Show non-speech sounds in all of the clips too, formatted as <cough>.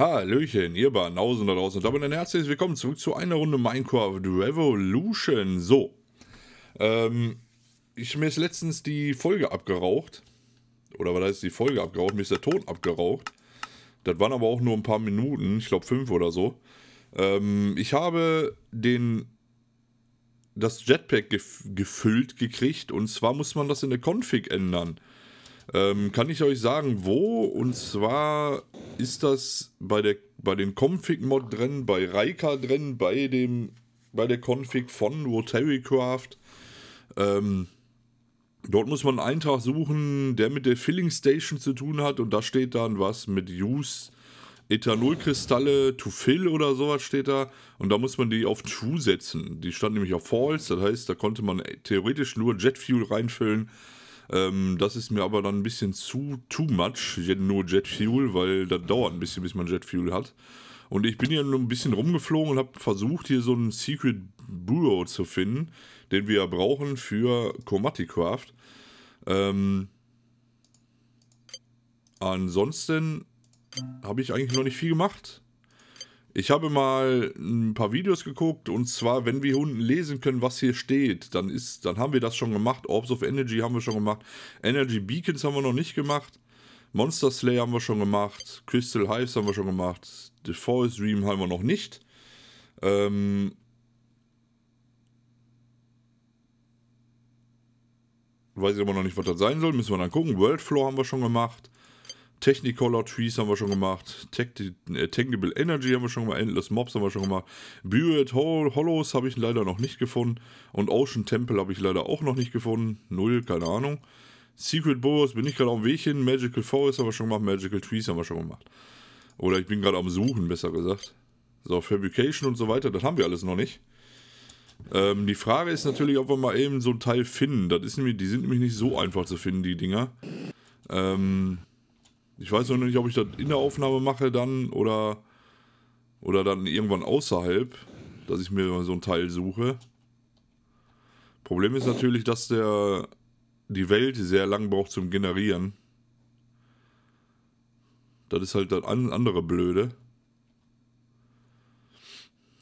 Hallöchen, ihr Banausen da draußen und damit ein herzliches Willkommen zurück zu einer Runde Minecraft Revolution. So, ähm, ich mir ist letztens die Folge abgeraucht, oder was heißt die Folge abgeraucht, mir ist der Ton abgeraucht. Das waren aber auch nur ein paar Minuten, ich glaube fünf oder so. Ähm, ich habe den, das Jetpack gef gefüllt gekriegt und zwar muss man das in der Config ändern. Ähm, kann ich euch sagen, wo? Und zwar ist das bei, der, bei den Config-Mod drin, bei Raika drin, bei, dem, bei der Config von Rotarycraft. Ähm, dort muss man einen Eintrag suchen, der mit der Filling Station zu tun hat und da steht dann was mit Use Ethanolkristalle to fill oder sowas steht da und da muss man die auf True setzen. Die stand nämlich auf False, das heißt, da konnte man theoretisch nur Jetfuel reinfüllen ähm, das ist mir aber dann ein bisschen zu too much, nur Jet Fuel, weil das dauert ein bisschen, bis man Jet Fuel hat. Und ich bin hier nur ein bisschen rumgeflogen und habe versucht, hier so einen Secret Bureau zu finden, den wir brauchen für Chromaticraft. Ähm, ansonsten habe ich eigentlich noch nicht viel gemacht. Ich habe mal ein paar Videos geguckt und zwar, wenn wir unten lesen können, was hier steht, dann ist, dann haben wir das schon gemacht. Orbs of Energy haben wir schon gemacht. Energy Beacons haben wir noch nicht gemacht. Monster Slayer haben wir schon gemacht. Crystal Hives haben wir schon gemacht. The Forest Dream haben wir noch nicht. Ähm Weiß ich aber noch nicht, was das sein soll. Müssen wir dann gucken. World Floor haben wir schon gemacht. Technicolor Trees haben wir schon gemacht, Tangible äh, Energy haben wir schon gemacht, Endless Mobs haben wir schon gemacht, Buried Hollows habe ich leider noch nicht gefunden und Ocean Temple habe ich leider auch noch nicht gefunden, null, keine Ahnung. Secret Boros bin ich gerade auf dem Weg hin, Magical Forest haben wir schon gemacht, Magical Trees haben wir schon gemacht. Oder ich bin gerade am Suchen, besser gesagt. So, Fabrication und so weiter, das haben wir alles noch nicht. Ähm, die Frage ist natürlich, ob wir mal eben so ein Teil finden. Das ist nämlich, die sind nämlich nicht so einfach zu finden, die Dinger. Ähm, ich weiß noch nicht, ob ich das in der Aufnahme mache dann oder, oder dann irgendwann außerhalb, dass ich mir so ein Teil suche. Problem ist natürlich, dass der die Welt sehr lang braucht zum Generieren. Das ist halt das andere Blöde.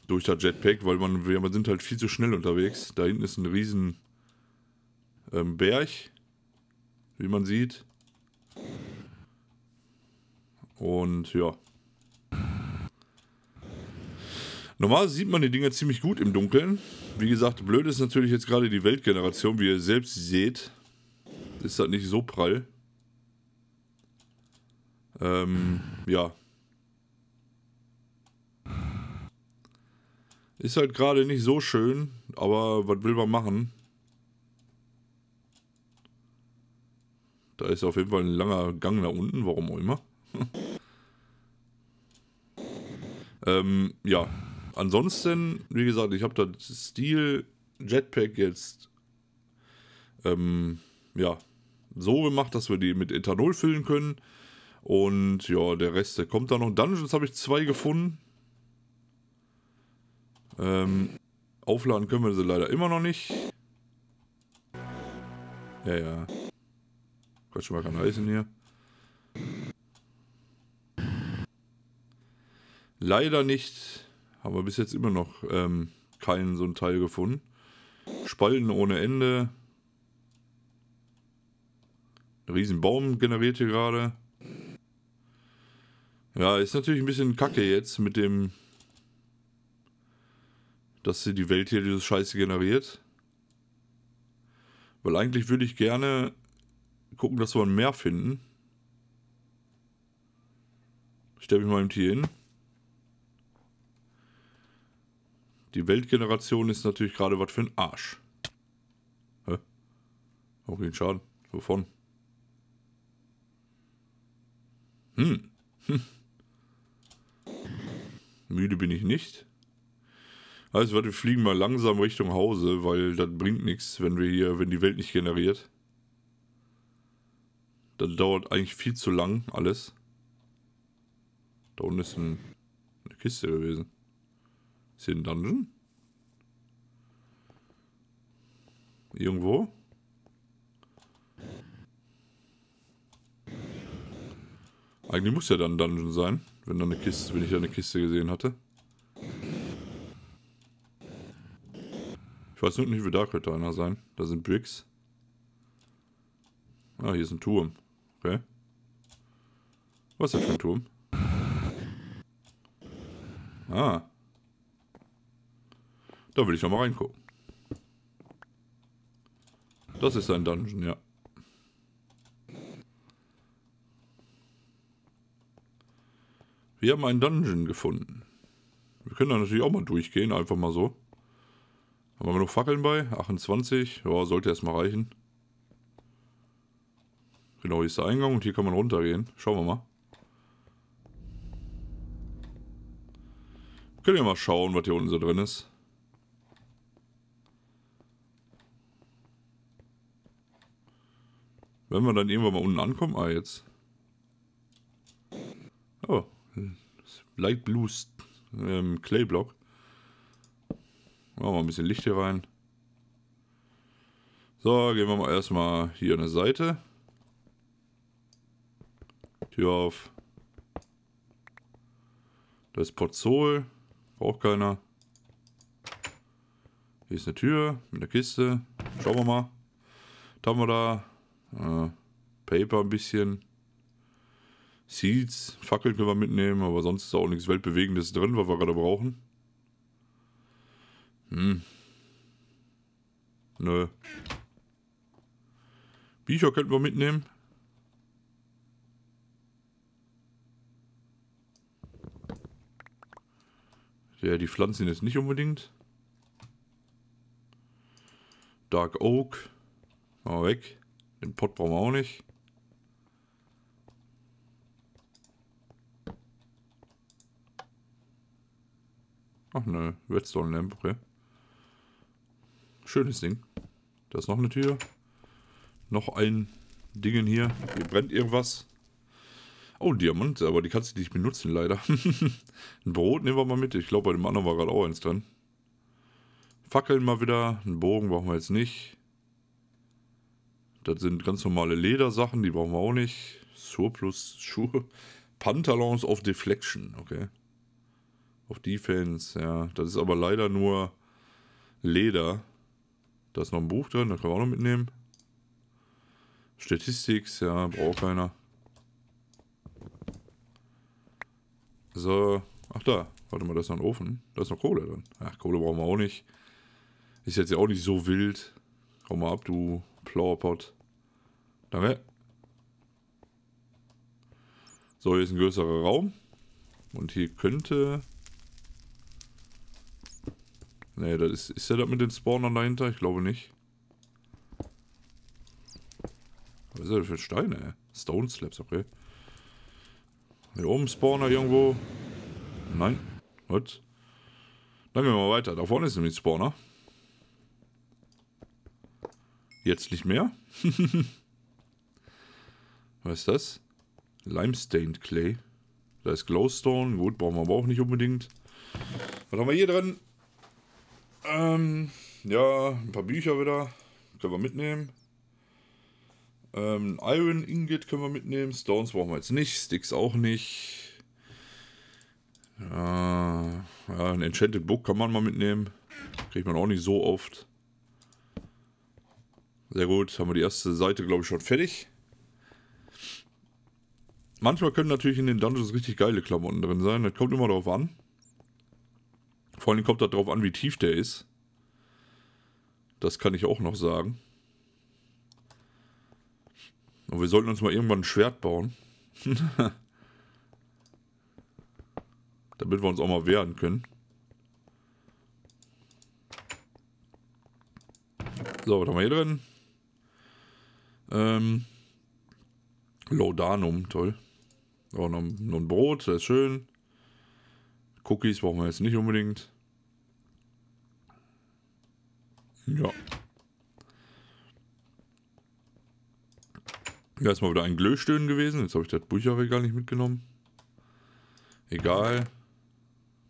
Durch das Jetpack, weil man, wir sind halt viel zu schnell unterwegs. Da hinten ist ein riesen ähm, Berg, wie man sieht. Und ja. Normal sieht man die Dinger ziemlich gut im Dunkeln. Wie gesagt, blöd ist natürlich jetzt gerade die Weltgeneration, wie ihr selbst seht. Ist das nicht so prall. Ähm, ja. Ist halt gerade nicht so schön, aber was will man machen? Da ist auf jeden Fall ein langer Gang nach unten, warum auch immer. <laughs> Ähm, ja, ansonsten, wie gesagt, ich habe da Stil Jetpack jetzt ähm, ja, so gemacht, dass wir die mit Ethanol füllen können. Und ja, der Rest, der kommt da noch. Dungeons habe ich zwei gefunden. Ähm, aufladen können wir sie leider immer noch nicht. Ja, ja. Quatsch, mal kann heißen hier. Leider nicht, haben wir bis jetzt immer noch ähm, keinen so einen Teil gefunden. Spalten ohne Ende. Ein Riesenbaum generiert hier gerade. Ja, ist natürlich ein bisschen kacke jetzt mit dem, dass sie die Welt hier dieses Scheiße generiert. Weil eigentlich würde ich gerne gucken, dass wir ein Meer finden. Ich stelle mich mal im Tier hin. Die Weltgeneration ist natürlich gerade was für ein Arsch. Hä? Auch keinen Schaden. Wovon? Hm. hm. Müde bin ich nicht. Also warte, wir fliegen mal langsam Richtung Hause, weil das bringt nichts, wenn wir hier, wenn die Welt nicht generiert. Das dauert eigentlich viel zu lang, alles. Da unten ist ein, eine Kiste gewesen. Ist hier ein Dungeon? Irgendwo? Eigentlich muss ja dann ein Dungeon sein, wenn da eine Kiste, wenn ich da eine Kiste gesehen hatte. Ich weiß nur nicht, wie da könnte einer sein. Da sind Bricks. Ah, hier ist ein Turm. Okay. Was ist das für ein Turm? Ah. Da will ich noch mal reingucken. Das ist ein Dungeon, ja. Wir haben einen Dungeon gefunden. Wir können da natürlich auch mal durchgehen, einfach mal so. Haben wir genug Fackeln bei? 28. Ja, sollte erstmal reichen. Genau, hier ist der Eingang und hier kann man runtergehen. Schauen wir mal. Können wir mal schauen, was hier unten so drin ist. Wenn wir dann irgendwann mal unten ankommen, ah jetzt. Oh, Light Blue ähm, Clay Block. Machen wir ein bisschen Licht hier rein. So, gehen wir mal erstmal hier an der Seite. Tür auf. Das Porzol. Braucht keiner. Hier ist eine Tür mit einer Kiste. Schauen wir mal. Was haben wir da? Äh, Paper ein bisschen. Seeds, Fackeln können wir mitnehmen, aber sonst ist auch nichts Weltbewegendes drin, was wir gerade brauchen. Hm. Nö. Bücher könnten wir mitnehmen. Ja, die Pflanzen jetzt nicht unbedingt. Dark Oak. Mal weg. Den Pott brauchen wir auch nicht. Ach ne, Redstone Lamp, okay. Schönes Ding. Da ist noch eine Tür. Noch ein Ding hier. Hier brennt irgendwas. Oh, Diamant, aber die kannst du nicht benutzen, leider. <laughs> ein Brot nehmen wir mal mit. Ich glaube, bei dem anderen war gerade auch eins dran. Fackeln mal wieder. Einen Bogen brauchen wir jetzt nicht. Das sind ganz normale Ledersachen, die brauchen wir auch nicht. Surplus Schuhe. Pantalons of Deflection, okay. Auf Defense, ja. Das ist aber leider nur Leder. Da ist noch ein Buch drin, das können wir auch noch mitnehmen. Statistics, ja, braucht keiner. So, ach da, warte mal, da ist noch ein Ofen. Da ist noch Kohle drin. Ach, Kohle brauchen wir auch nicht. Ist jetzt ja auch nicht so wild. Hau mal ab, du Plauerpot. Danke. So, hier ist ein größerer Raum. Und hier könnte... Ne, das ist, ist ja das mit den Spawnern dahinter? Ich glaube nicht. Was ist das für Steine? Stone Slabs, okay. Hier oben Spawner irgendwo. Nein. Gut. Dann gehen wir mal weiter. Da vorne ist nämlich Spawner. Jetzt nicht mehr. <laughs> Was ist das? Limestained Clay. Da ist Glowstone. Gut, brauchen wir aber auch nicht unbedingt. Was haben wir hier drin? Ähm, ja, ein paar Bücher wieder. Können wir mitnehmen. Ähm, Iron Ingot können wir mitnehmen. Stones brauchen wir jetzt nicht. Sticks auch nicht. Ja, ja ein Enchanted Book kann man mal mitnehmen. Kriegt man auch nicht so oft. Sehr gut, haben wir die erste Seite, glaube ich, schon fertig. Manchmal können natürlich in den Dungeons richtig geile Klamotten drin sein. Das kommt immer darauf an. Vor allem kommt das darauf an, wie tief der ist. Das kann ich auch noch sagen. Und wir sollten uns mal irgendwann ein Schwert bauen. <laughs> Damit wir uns auch mal wehren können. So, was haben wir hier drin? Ähm, Laudanum, toll. Auch noch, noch ein Brot, sehr schön. Cookies brauchen wir jetzt nicht unbedingt. Ja. Ja, ist mal wieder ein Glühstöhnen gewesen. Jetzt habe ich das Bücherregal nicht mitgenommen. Egal.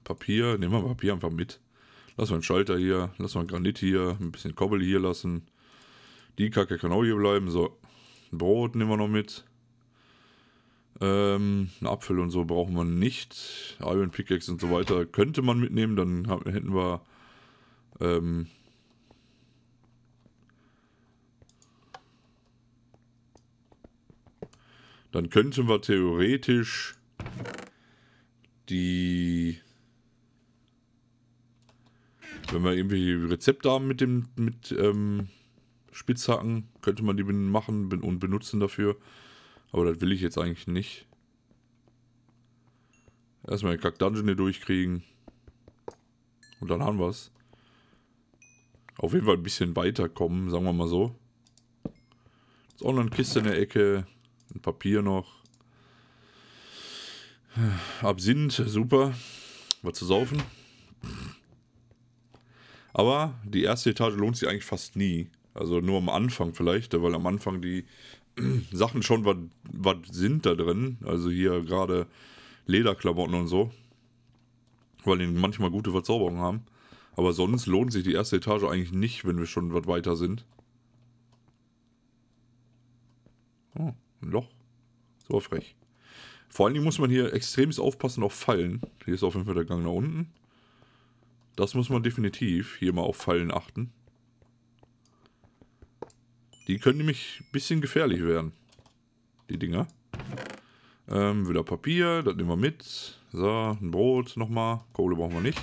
Papier. Nehmen wir Papier einfach mit. Lassen wir einen Schalter hier. Lassen wir einen Granit hier. Ein bisschen Kobbel hier lassen. Die Kacke kann auch hier bleiben. So, Brot nehmen wir noch mit. Ähm, einen Apfel und so brauchen wir nicht. Iron Pickaxe und so weiter könnte man mitnehmen. Dann hätten wir. Ähm, dann könnten wir theoretisch die. Wenn wir irgendwie Rezepte haben mit dem. mit. Ähm, Spitzhacken könnte man die machen und benutzen dafür. Aber das will ich jetzt eigentlich nicht. Erstmal den Kack-Dungeon hier durchkriegen. Und dann haben wir es. Auf jeden Fall ein bisschen weiterkommen, sagen wir mal so. Ist auch noch eine Kiste in der Ecke. Ein Papier noch. Absinth, super. Was zu saufen. Aber die erste Etage lohnt sich eigentlich fast nie. Also nur am Anfang vielleicht, weil am Anfang die <clears throat> Sachen schon was sind da drin. Also hier gerade Lederklamotten und so. Weil die manchmal gute Verzauberungen haben. Aber sonst lohnt sich die erste Etage eigentlich nicht, wenn wir schon was weiter sind. Oh, ein Loch. So frech. Vor allen Dingen muss man hier extremst aufpassen auf Fallen. Hier ist auf jeden Fall der Gang nach unten. Das muss man definitiv hier mal auf Fallen achten. Die können nämlich ein bisschen gefährlich werden. Die Dinger. Ähm, wieder Papier, das nehmen wir mit. So, ein Brot nochmal. Kohle brauchen wir nicht.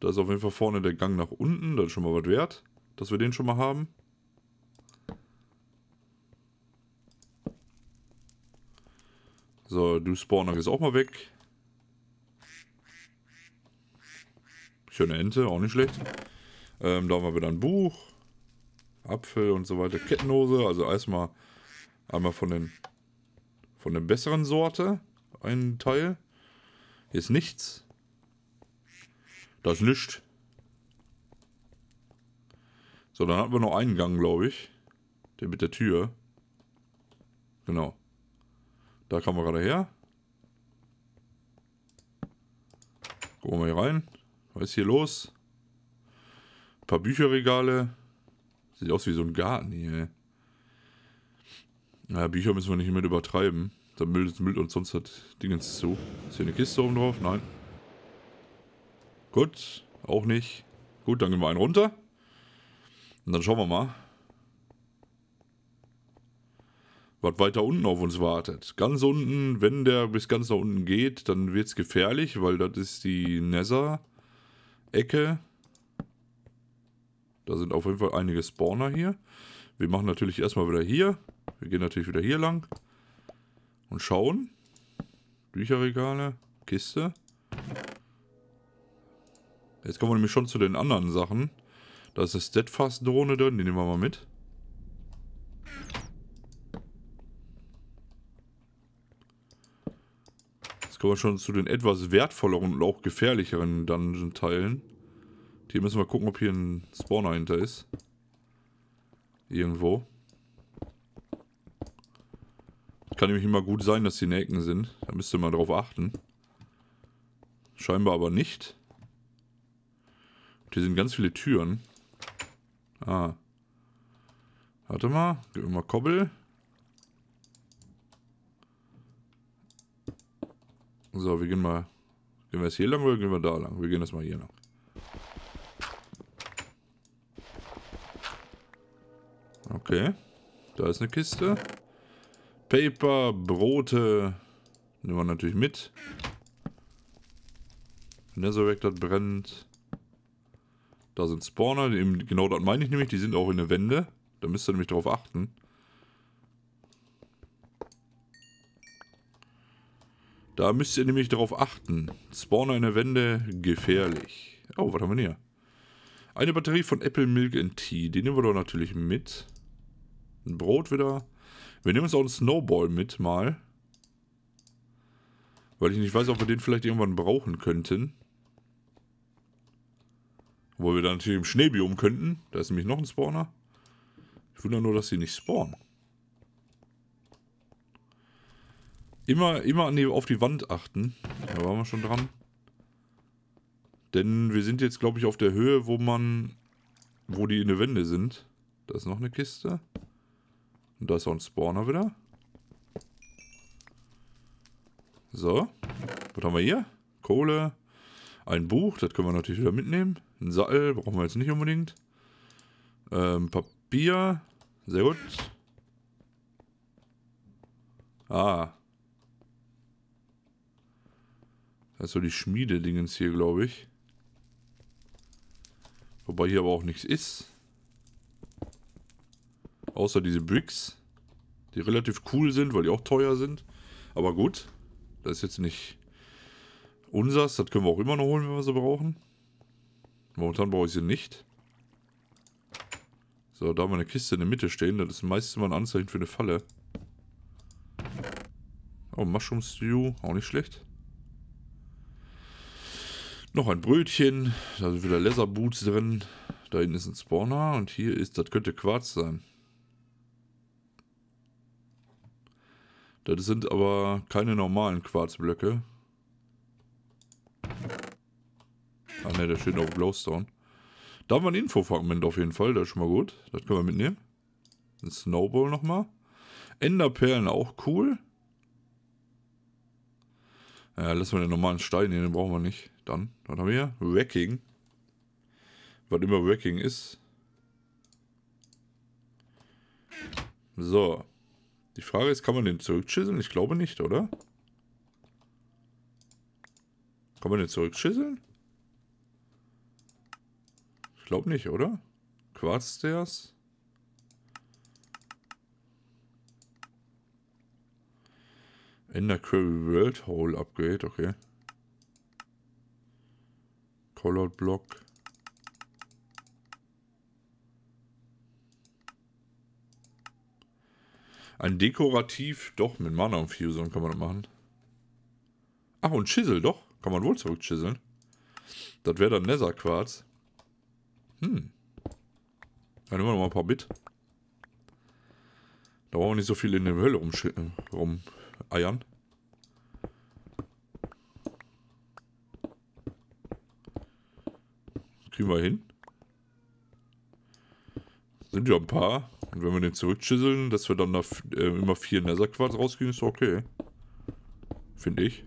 Da ist auf jeden Fall vorne der Gang nach unten. Das ist schon mal was wert, dass wir den schon mal haben. So, du Spawner ist auch mal weg. Schöne Ente, auch nicht schlecht. Ähm, da haben wir wieder ein Buch. Apfel und so weiter. Kettenhose, also erstmal einmal von den von der besseren Sorte einen Teil. Hier ist nichts. Da ist nichts. So, dann hatten wir noch einen Gang, glaube ich. Der mit der Tür. Genau. Da kamen wir gerade her. Gucken wir mal hier rein. Was ist hier los? Ein paar Bücherregale. Sieht aus wie so ein Garten hier. Naja, Bücher müssen wir nicht mit übertreiben. Da müllt Müll und sonst hat Dingens zu. Ist hier eine Kiste oben drauf? Nein. Gut, auch nicht. Gut, dann gehen wir einen runter. Und dann schauen wir mal. Was weiter unten auf uns wartet. Ganz unten, wenn der bis ganz nach unten geht, dann wird es gefährlich, weil das ist die Nether-Ecke. Da sind auf jeden Fall einige Spawner hier. Wir machen natürlich erstmal wieder hier. Wir gehen natürlich wieder hier lang. Und schauen. Bücherregale, Kiste. Jetzt kommen wir nämlich schon zu den anderen Sachen. Da ist eine Steadfast-Drohne drin, die nehmen wir mal mit. Jetzt kommen wir schon zu den etwas wertvolleren und auch gefährlicheren Dungeon-Teilen. Hier müssen wir gucken, ob hier ein Spawner hinter ist. Irgendwo. Kann nämlich immer gut sein, dass die Ecken sind. Da müsste man drauf achten. Scheinbar aber nicht. Und hier sind ganz viele Türen. Ah. Warte mal. Gib wir mal Kobbel. So, wir gehen mal. Gehen wir jetzt hier lang oder gehen wir da lang? Wir gehen das mal hier lang. Okay. Da ist eine Kiste. Paper, Brote. Nehmen wir natürlich mit. Netherrack, das brennt. Da sind Spawner. Genau das meine ich nämlich. Die sind auch in der Wände. Da müsst ihr nämlich drauf achten. Da müsst ihr nämlich darauf achten. Spawner in der Wände, gefährlich. Oh, was haben wir hier? Eine Batterie von Apple Milk and Tea. Die nehmen wir doch natürlich mit. Ein Brot wieder. Wir nehmen uns auch einen Snowball mit mal. Weil ich nicht weiß, ob wir den vielleicht irgendwann brauchen könnten. Obwohl wir dann natürlich im Schneebiom könnten. Da ist nämlich noch ein Spawner. Ich wundere nur, dass sie nicht spawnen. Immer, immer auf die Wand achten. Da waren wir schon dran. Denn wir sind jetzt, glaube ich, auf der Höhe, wo man... Wo die in der Wände sind. Da ist noch eine Kiste. Und da ist auch ein Spawner wieder. So. Was haben wir hier? Kohle. Ein Buch, das können wir natürlich wieder mitnehmen. Ein Sattel brauchen wir jetzt nicht unbedingt. Ähm, Papier. Sehr gut. Ah. Das ist so die Schmiede-Dingens hier, glaube ich. Wobei hier aber auch nichts ist. Außer diese Bricks, die relativ cool sind, weil die auch teuer sind. Aber gut, das ist jetzt nicht unsers. Das können wir auch immer noch holen, wenn wir sie brauchen. Momentan brauche ich sie nicht. So, da haben wir eine Kiste in der Mitte stehen. Das ist meistens mal ein Anzeichen für eine Falle. Oh, Mushroom Stew. Auch nicht schlecht. Noch ein Brötchen. Da sind wieder Leather Boots drin. Da hinten ist ein Spawner. Und hier ist, das könnte Quarz sein. Das sind aber keine normalen Quarzblöcke. Ah ne, da steht noch Glowstone. Da haben wir ein Infofragment auf jeden Fall, das ist schon mal gut. Das können wir mitnehmen. Ein Snowball nochmal. Enderperlen auch cool. Ja, lassen wir den normalen Stein hier, den brauchen wir nicht. Dann, was haben wir hier? Wrecking. Was immer Wrecking ist. So. Die Frage ist, kann man den zurückschüsseln? Ich glaube nicht, oder? Kann man den zurückschüsseln? Ich glaube nicht, oder? Quarzstairs? Ender Query World Hole Upgrade, okay. Colored Block. Ein dekorativ, doch, mit Mana Infusion kann man das machen. Ach, und Chisel, doch. Kann man wohl zurückchiseln. Das wäre dann Nether-Quarz. Hm. Dann nehmen wir noch ein paar mit. Da brauchen wir nicht so viel in der Hölle äh, rumeiern. Kriegen wir hin. Sind ja ein paar. Und wenn wir den zurückschüsseln, dass wir dann da, äh, immer vier Netherquads rauskriegen, ist okay. Finde ich.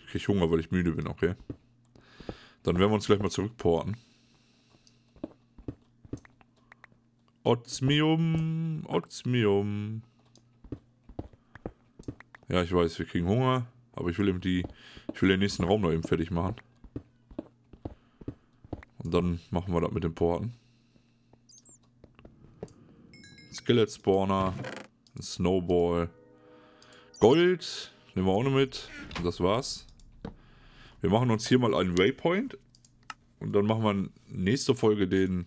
Ich kriege Hunger, weil ich müde bin, okay. Dann werden wir uns gleich mal zurückporten. Otzmium, Otzmium. Ja, ich weiß, wir kriegen Hunger, aber ich will eben die, ich will den nächsten Raum noch eben fertig machen. Und dann machen wir das mit den Porten. Skelet Spawner, Snowball, Gold, nehmen wir auch noch mit. Und das war's. Wir machen uns hier mal einen Waypoint. Und dann machen wir nächste Folge den,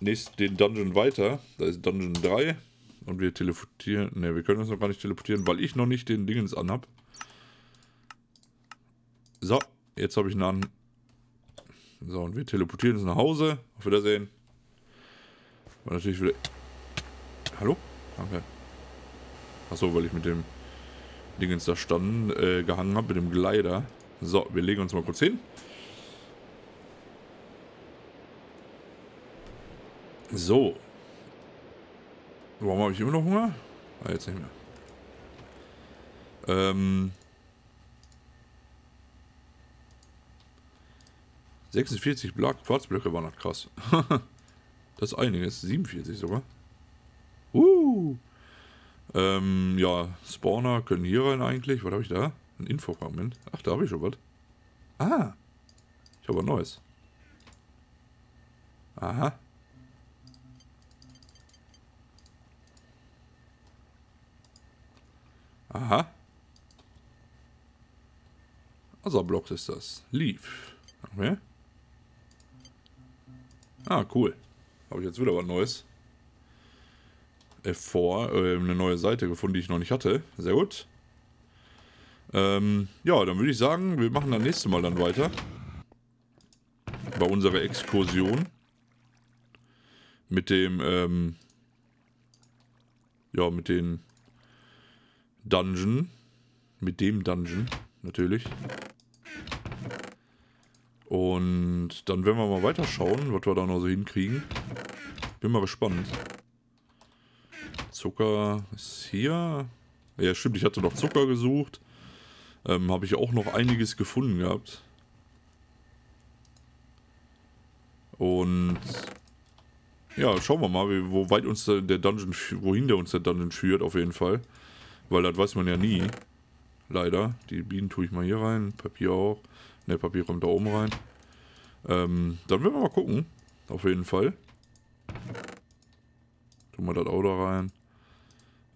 nächst, den Dungeon weiter. Da ist Dungeon 3. Und wir teleportieren. Ne, wir können uns noch gar nicht teleportieren, weil ich noch nicht den Dingens anhab. So, jetzt habe ich einen an. So, und wir teleportieren uns nach Hause. Auf Wiedersehen. War natürlich wieder hallo? Danke. Achso, weil ich mit dem Dingens da stand, äh, gehangen habe, mit dem Gleiter. So, wir legen uns mal kurz hin. So. Warum habe ich immer noch Hunger? Ah, jetzt nicht mehr. Ähm... 46 Blatt Quarzblöcke waren halt <laughs> das krass. das ist einiges. 47 sogar. Uh. Ähm, ja, Spawner können hier rein eigentlich. Was habe ich da? Ein Infofragment. Ach, da habe ich schon was. Ah. Ich habe was Neues. Aha. Aha. Otherblocks ist das. Leaf. Okay. Ah, cool. Habe ich jetzt wieder was Neues vor, äh, eine neue Seite gefunden, die ich noch nicht hatte. Sehr gut. Ähm, ja, dann würde ich sagen, wir machen das nächste Mal dann weiter. Bei unserer Exkursion. Mit dem, ähm, ja, mit dem Dungeon. Mit dem Dungeon, natürlich. Und dann werden wir mal weiterschauen, was wir da noch so hinkriegen. Bin mal gespannt. Zucker ist hier. Ja, stimmt, ich hatte noch Zucker gesucht. Ähm, Habe ich auch noch einiges gefunden gehabt. Und ja, schauen wir mal, wo weit uns der Dungeon, wohin der uns der Dungeon führt, auf jeden Fall. Weil das weiß man ja nie. Leider. Die Bienen tue ich mal hier rein, Papier auch. Ne, Papier kommt da oben rein. Ähm, dann werden wir mal gucken. Auf jeden Fall. Tun wir das auch da rein.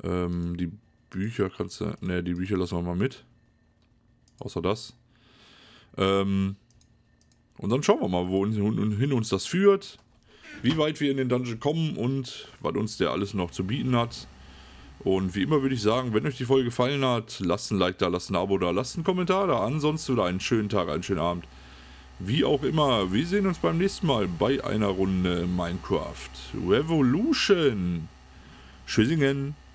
Ähm, die Bücher kannst du. Ne, die Bücher lassen wir mal mit. Außer das. Ähm, und dann schauen wir mal, wohin uns das führt. Wie weit wir in den Dungeon kommen und was uns der alles noch zu bieten hat. Und wie immer würde ich sagen, wenn euch die Folge gefallen hat, lasst ein Like da, lasst ein Abo da, lasst einen Kommentar da. Ansonsten oder einen schönen Tag, einen schönen Abend. Wie auch immer, wir sehen uns beim nächsten Mal bei einer Runde Minecraft Revolution. Tschüssingen.